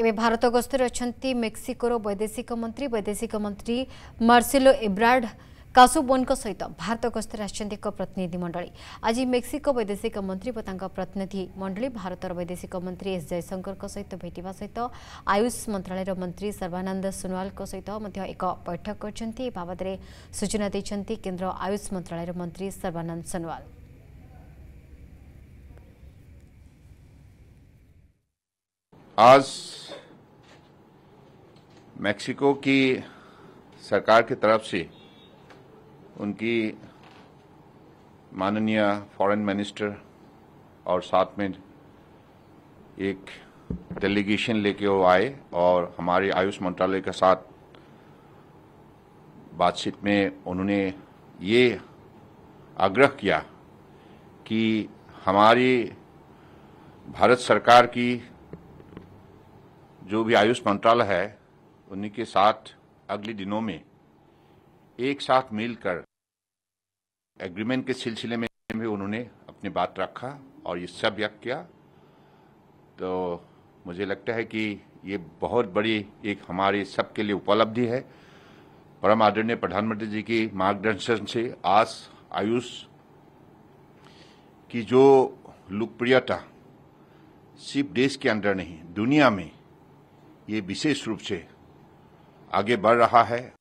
ଏବେ ଭାରତ ଗସ୍ତରେ ଅଛନ୍ତି ମେକ୍ସିକୋର ବୈଦେଶିକ ମନ୍ତ୍ରୀ ବୈଦେଶିକ ମନ୍ତ୍ରୀ ମାର୍ସେଲୋ ଏବ୍ରାର୍ଡ କାସୁବୋନ୍ଙ୍କ ସହିତ ଭାରତ ଗସ୍ତରେ ଆସିଛନ୍ତି ଏକ ପ୍ରତିନିଧି ମଣ୍ଡଳୀ ଆଜି ମେକ୍ସିକୋ ବୈଦେଶିକ ମନ୍ତ୍ରୀ ଓ ତାଙ୍କ ପ୍ରତିନିଧି ମଣ୍ଡଳୀ ଭାରତର ବୈଦେଶିକ ମନ୍ତ୍ରୀ ଏସ୍ ଜୟଶଙ୍କରଙ୍କ ସହିତ ଭେଟିବା ସହିତ ଆୟୁଷ ମନ୍ତ୍ରଣାଳୟର ମନ୍ତ୍ରୀ ସର୍ବାନନ୍ଦ ସୋନୱାଲଙ୍କ ସହିତ ମଧ୍ୟ ଏକ ବୈଠକ କରିଛନ୍ତି ଏ ବାବଦରେ ସୂଚନା ଦେଇଛନ୍ତି କେନ୍ଦ୍ର ଆୟୁଷ ମନ୍ତ୍ରଣାଳୟର ମନ୍ତ୍ରୀ ସର୍ବାନନ୍ଦ ସୋନୱାଲ आज मैक्सिको की सरकार की तरफ से उनकी माननीय फॉरेन मिनिस्टर और साथ में एक डेलीगेशन लेके वो आए और हमारे आयुष मंत्रालय के साथ बातचीत में उन्होंने ये आग्रह किया कि हमारी भारत सरकार की जो भी आयुष मंत्रालय है उन्हीं के साथ अगले दिनों में एक साथ मिलकर एग्रीमेंट के सिलसिले में भी उन्होंने अपनी बात रखा और ये सब व्यक्त किया तो मुझे लगता है कि ये बहुत बड़ी एक हमारे सबके लिए उपलब्धि है परम आदरणीय प्रधानमंत्री जी की मार्गदर्शन से आज आयुष की जो लोकप्रियता सिर्फ देश के अंदर नहीं दुनिया में ये विशेष रूप से आगे बढ़ रहा है